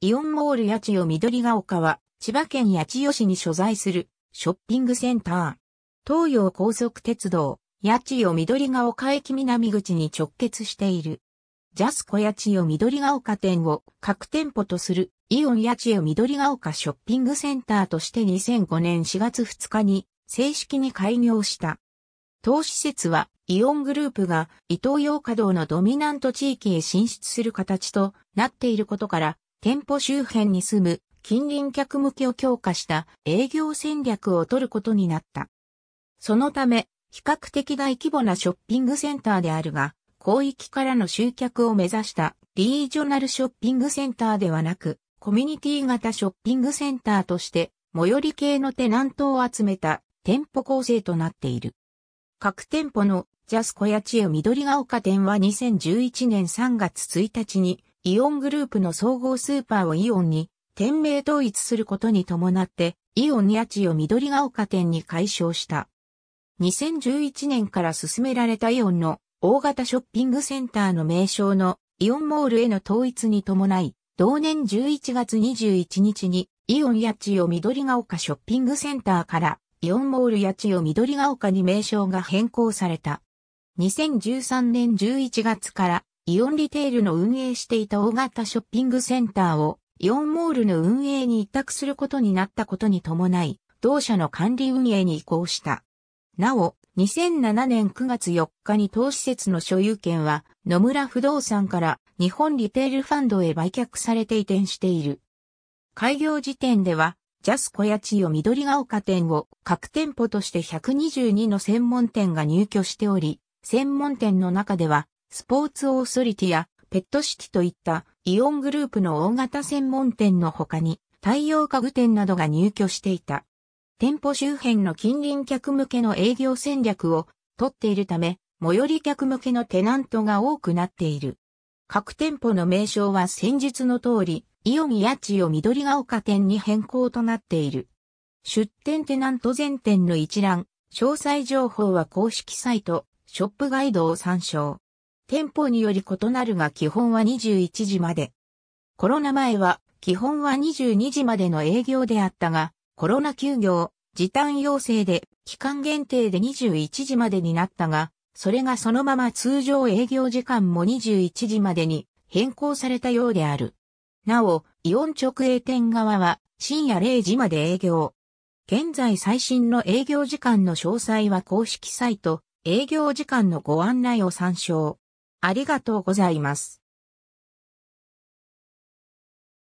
イオンモール八千代緑が丘は、千葉県八千代市に所在するショッピングセンター。東洋高速鉄道、八千代緑が丘駅南口に直結している。ジャスコ八千代緑が丘店を各店舗とするイオン八千代緑が丘ショッピングセンターとして2005年4月2日に正式に開業した。当施設はイオングループが伊東洋華ーのドミナント地域へ進出する形となっていることから店舗周辺に住む近隣客向けを強化した営業戦略を取ることになった。そのため、比較的大規模なショッピングセンターであるが、広域からの集客を目指したリージョナルショッピングセンターではなく、コミュニティ型ショッピングセンターとして、最寄り系のテナントを集めた店舗構成となっている。各店舗のジャスコやチエ、緑が丘店は2011年3月1日にイオングループの総合スーパーをイオンに店名統一することに伴って、イオン八千代緑が丘店に解消した。2011年から進められたイオンの大型ショッピングセンターの名称のイオンモールへの統一に伴い、同年11月21日にイオン八千代緑が丘ショッピングセンターからイオンモール八千代緑が丘に名称が変更された。2013年11月からイオンリテールの運営していた大型ショッピングセンターをイオンモールの運営に委託することになったことに伴い、同社の管理運営に移行した。なお、2007年9月4日に当施設の所有権は野村不動産から日本リテールファンドへ売却されて移転している。開業時点では、ジャス小屋地を緑ヶ丘店を各店舗として122の専門店が入居しており、専門店の中ではスポーツオーソリティやペットシティといったイオングループの大型専門店の他に太陽家具店などが入居していた。店舗周辺の近隣客向けの営業戦略を取っているため、最寄り客向けのテナントが多くなっている。各店舗の名称は先日の通り、イオン八千代緑ヶ丘店に変更となっている。出店テナント全店の一覧、詳細情報は公式サイト、ショップガイドを参照。店舗により異なるが基本は21時まで。コロナ前は基本は22時までの営業であったが、コロナ休業、時短要請で期間限定で21時までになったが、それがそのまま通常営業時間も21時までに変更されたようである。なお、イオン直営店側は深夜0時まで営業。現在最新の営業時間の詳細は公式サイト、営業時間のご案内を参照。ありがとうございます。